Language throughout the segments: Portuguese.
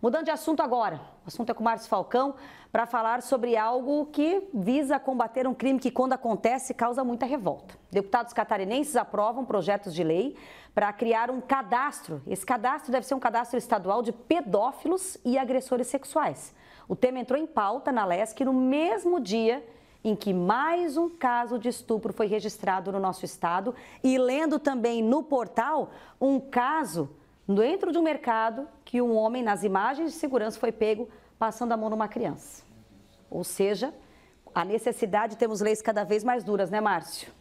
Mudando de assunto agora, o assunto é com o Márcio Falcão para falar sobre algo que visa combater um crime que, quando acontece, causa muita revolta. Deputados catarinenses aprovam projetos de lei para criar um cadastro. Esse cadastro deve ser um cadastro estadual de pedófilos e agressores sexuais. O tema entrou em pauta na LESC no mesmo dia em que mais um caso de estupro foi registrado no nosso estado e lendo também no portal um caso dentro de um mercado que um homem, nas imagens de segurança, foi pego passando a mão numa criança. Ou seja, a necessidade, temos leis cada vez mais duras, né, Márcio?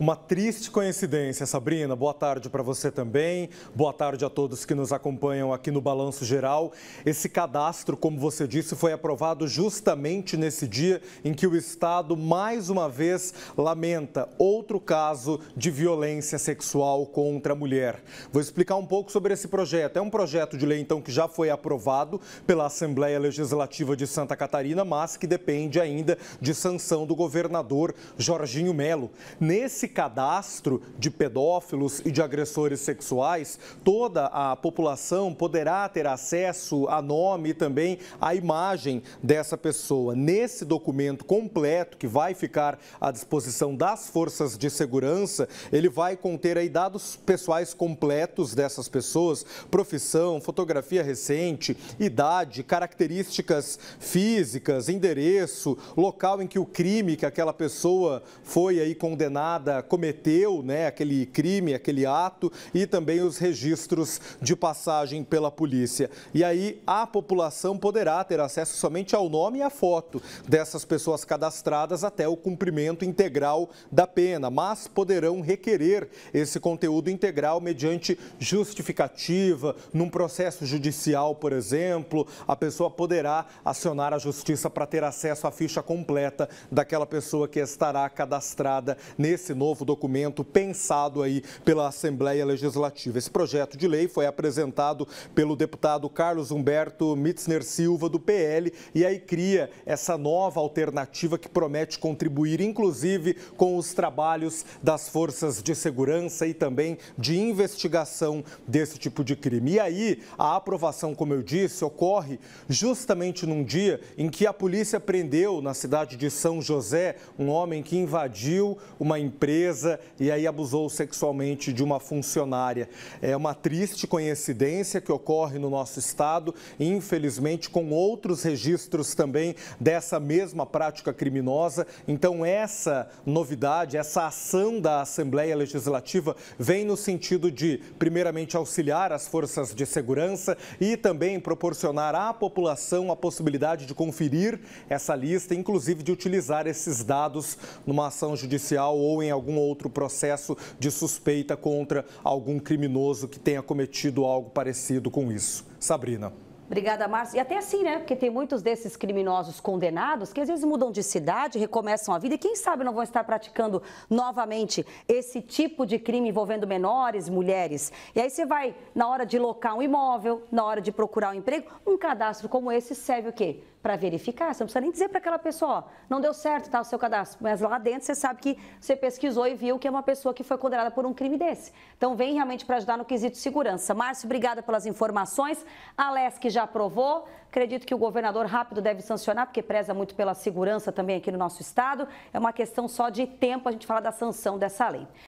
Uma triste coincidência, Sabrina. Boa tarde para você também. Boa tarde a todos que nos acompanham aqui no Balanço Geral. Esse cadastro, como você disse, foi aprovado justamente nesse dia em que o Estado, mais uma vez, lamenta outro caso de violência sexual contra a mulher. Vou explicar um pouco sobre esse projeto. É um projeto de lei, então, que já foi aprovado pela Assembleia Legislativa de Santa Catarina, mas que depende ainda de sanção do governador Jorginho Melo. Nesse esse cadastro de pedófilos e de agressores sexuais, toda a população poderá ter acesso a nome e também a imagem dessa pessoa. Nesse documento completo que vai ficar à disposição das forças de segurança, ele vai conter aí dados pessoais completos dessas pessoas, profissão, fotografia recente, idade, características físicas, endereço, local em que o crime que aquela pessoa foi aí condenada cometeu, né, aquele crime, aquele ato, e também os registros de passagem pela polícia. E aí a população poderá ter acesso somente ao nome e à foto dessas pessoas cadastradas até o cumprimento integral da pena, mas poderão requerer esse conteúdo integral mediante justificativa, num processo judicial, por exemplo, a pessoa poderá acionar a justiça para ter acesso à ficha completa daquela pessoa que estará cadastrada nesse novo documento pensado aí pela Assembleia Legislativa. Esse projeto de lei foi apresentado pelo deputado Carlos Humberto Mitzner Silva, do PL, e aí cria essa nova alternativa que promete contribuir, inclusive, com os trabalhos das forças de segurança e também de investigação desse tipo de crime. E aí, a aprovação, como eu disse, ocorre justamente num dia em que a polícia prendeu na cidade de São José um homem que invadiu uma empresa empresa e aí abusou sexualmente de uma funcionária. É uma triste coincidência que ocorre no nosso estado, infelizmente, com outros registros também dessa mesma prática criminosa. Então, essa novidade, essa ação da Assembleia Legislativa vem no sentido de, primeiramente, auxiliar as forças de segurança e também proporcionar à população a possibilidade de conferir essa lista, inclusive de utilizar esses dados numa ação judicial ou em algum algum outro processo de suspeita contra algum criminoso que tenha cometido algo parecido com isso. Sabrina. Obrigada, Márcio. E até assim, né? Porque tem muitos desses criminosos condenados que às vezes mudam de cidade, recomeçam a vida e quem sabe não vão estar praticando novamente esse tipo de crime envolvendo menores, mulheres. E aí você vai, na hora de locar um imóvel, na hora de procurar um emprego, um cadastro como esse serve o quê? para verificar. Você não precisa nem dizer para aquela pessoa, ó, não deu certo tá, o seu cadastro. Mas lá dentro você sabe que você pesquisou e viu que é uma pessoa que foi condenada por um crime desse. Então vem realmente para ajudar no quesito segurança. Márcio, obrigada pelas informações. A LESC já aprovou. Acredito que o governador rápido deve sancionar, porque preza muito pela segurança também aqui no nosso estado. É uma questão só de tempo a gente falar da sanção dessa lei.